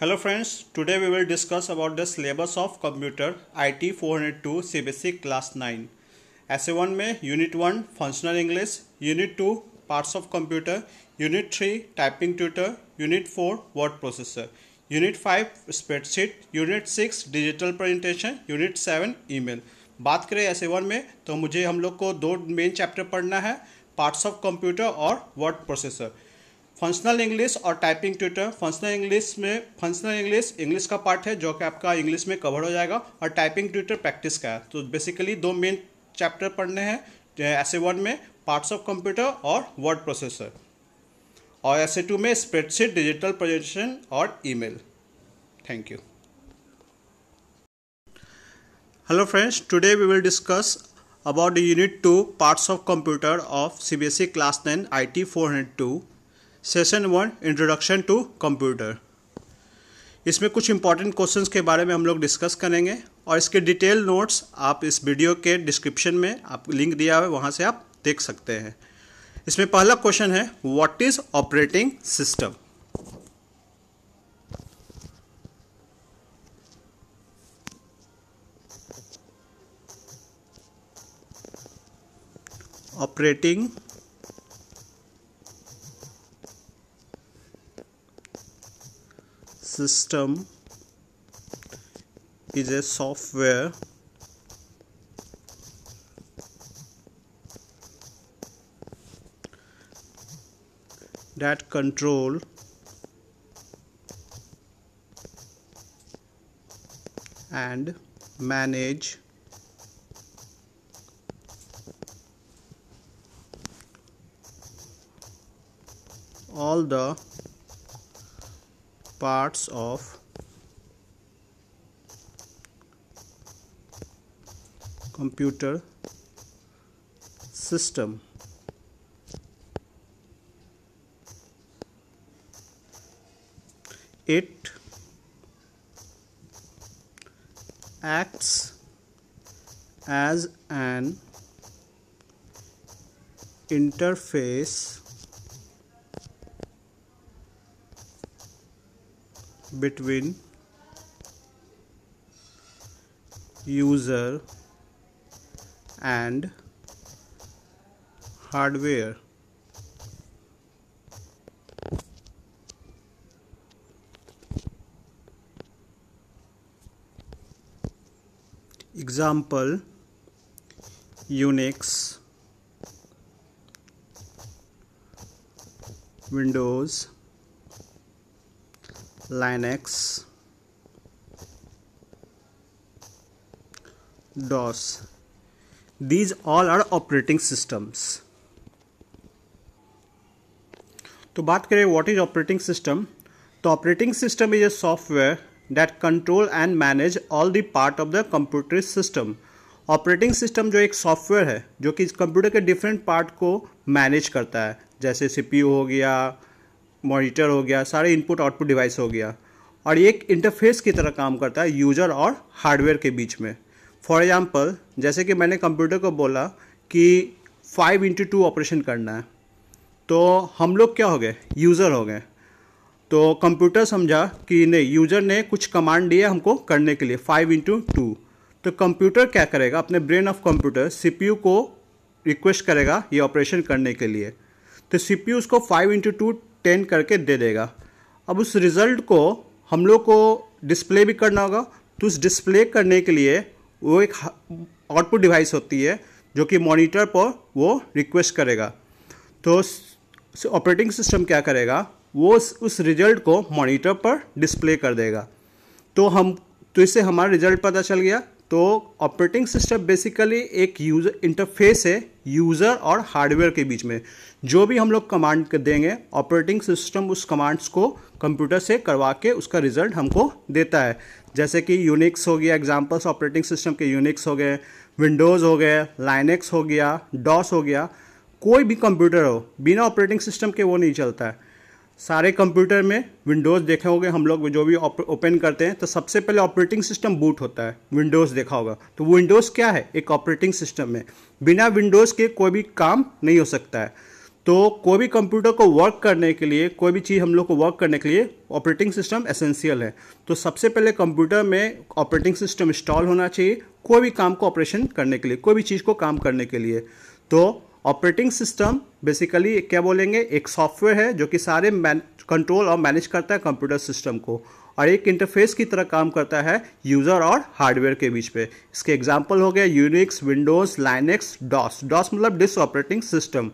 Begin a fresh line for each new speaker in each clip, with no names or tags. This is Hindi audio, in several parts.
hello friends today we will discuss about the syllabus of computer IT 402 CBSE class 9 ऐसे वन में unit one functional English unit two parts of computer unit three typing tutor unit four word processor unit five spreadsheet unit six digital presentation unit seven email बात करें ऐसे वन में तो मुझे हम लोग को दो मेन चैप्टर पढ़ना है पार्ट्स ऑफ कंप्यूटर और वर्ड प्रोसेसर फंक्शनल इंग्लिश और टाइपिंग ट्यूटर फंक्शनल इंग्लिश में फंक्शनल इंग्लिश इंग्लिश का पार्ट है जो कि आपका इंग्लिश में कवर हो जाएगा और टाइपिंग ट्यूटर प्रैक्टिस का है तो बेसिकली दो मेन चैप्टर पढ़ने हैं ए वन में पार्ट्स ऑफ कंप्यूटर और वर्ड प्रोसेसर और ए टू में स्प्रेडशीट डिजिटल प्रोजेक्शन और email thank you hello friends today we will discuss computer of C B S E class nine I T four hundred two session one introduction to computer इसमें कुछ इंपॉर्टेंट क्वेश्चंस के बारे में हम लोग डिस्कस करेंगे और इसके डिटेल नोट्स आप इस वीडियो के डिस्क्रिप्शन में आप लिंक दिया हुआ है वहाँ से आप देख सकते हैं इसमें पहला क्वेश्चन है what is operating system operating system is a software that control and manage all the parts of computer system it acts as an interface between user and hardware example unix windows linux DOS these all are operating systems तो बात करें व्हाट इज ऑपरेटिंग सिस्टम तो operating system is a software that control and manage all the part of the computer system operating system जो एक सॉफ्टवेयर है जो कि कंप्यूटर के डिफरेंट पार्ट को मैनेज करता है जैसे सीपीयू हो गया मॉनिटर हो गया सारे इनपुट आउटपुट डिवाइस हो गया और एक इंटरफेस की तरह काम करता है यूज़र और हार्डवेयर के बीच में फॉर एग्ज़ाम्पल जैसे कि मैंने कंप्यूटर को बोला कि फाइव इंटू टू ऑपरेशन करना है तो हम लोग क्या हो गए यूज़र हो गए तो कंप्यूटर समझा कि नहीं यूज़र ने कुछ कमांड दिया हमको करने के लिए फाइव इंटू टू तो कंप्यूटर क्या करेगा अपने ब्रेन ऑफ कंप्यूटर सीपीयू को रिक्वेस्ट करेगा ये ऑपरेशन करने के लिए तो सीपीयू उसको फाइव इंटू टू टेन करके दे देगा अब उस रिज़ल्ट को हम लोग को डिस्प्ले भी करना होगा तो उस डिस्प्ले करने के लिए वो एक आउटपुट डिवाइस होती है जो कि मॉनिटर पर वो रिक्वेस्ट करेगा तो ऑपरेटिंग सिस्टम क्या करेगा वो उस, रिजल्ट को मॉनिटर पर डिस्प्ले कर देगा तो हम तो इससे हमारा रिजल्ट पता चल गया तो ऑपरेटिंग सिस्टम बेसिकली एक यूज़र इंटरफेस है यूज़र और हार्डवेयर के बीच में जो भी हम लोग कमांड देंगे ऑपरेटिंग सिस्टम उस कमांड्स को कंप्यूटर से करवा के उसका रिजल्ट हमको देता है जैसे कि यूनिक्स हो गया एग्जांपल्स ऑपरेटिंग सिस्टम के यूनिक्स हो गए विंडोज़ हो गए लाइनेक्स हो गया डॉस हो गया कोई भी कंप्यूटर हो बिना ऑपरेटिंग सिस्टम के वो नहीं चलता है सारे कंप्यूटर में विंडोज़ देखे होंगे हम लोग जो भी ओपन करते हैं तो सबसे पहले ऑपरेटिंग सिस्टम बूट होता है विंडोज़ देखा होगा तो विंडोज़ क्या है एक ऑपरेटिंग सिस्टम है बिना विंडोज़ के कोई भी काम नहीं हो सकता है तो कोई भी कंप्यूटर को वर्क करने के लिए कोई भी चीज़ हम लोग को वर्क करने के लिए ऑपरेटिंग सिस्टम एसेंशियल है तो सबसे पहले कंप्यूटर में ऑपरेटिंग सिस्टम इंस्टॉल होना चाहिए कोई भी काम को ऑपरेशन करने के लिए कोई भी चीज़ को काम करने के लिए तो ऑपरेटिंग सिस्टम बेसिकली क्या बोलेंगे एक सॉफ्टवेयर है जो कि सारे कंट्रोल और मैनेज करता है कंप्यूटर सिस्टम को और एक इंटरफेस की तरह काम करता है यूज़र और हार्डवेयर के बीच पे इसके एग्जांपल हो गया Unix Windows Linux DOS DOS मतलब डिस ऑपरेटिंग सिस्टम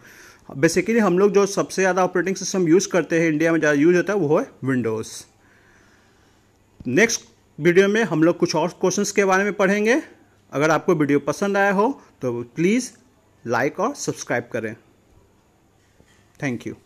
बेसिकली हम लोग जो सबसे ज़्यादा ऑपरेटिंग सिस्टम यूज़ करते हैं इंडिया में ज़्यादा यूज होता है वो है विंडोज़ नेक्स्ट वीडियो में हम लोग कुछ और क्वेश्चंस के बारे में पढ़ेंगे अगर आपको वीडियो पसंद आया हो तो प्लीज़ लाइक और सब्सक्राइब करें थैंक यू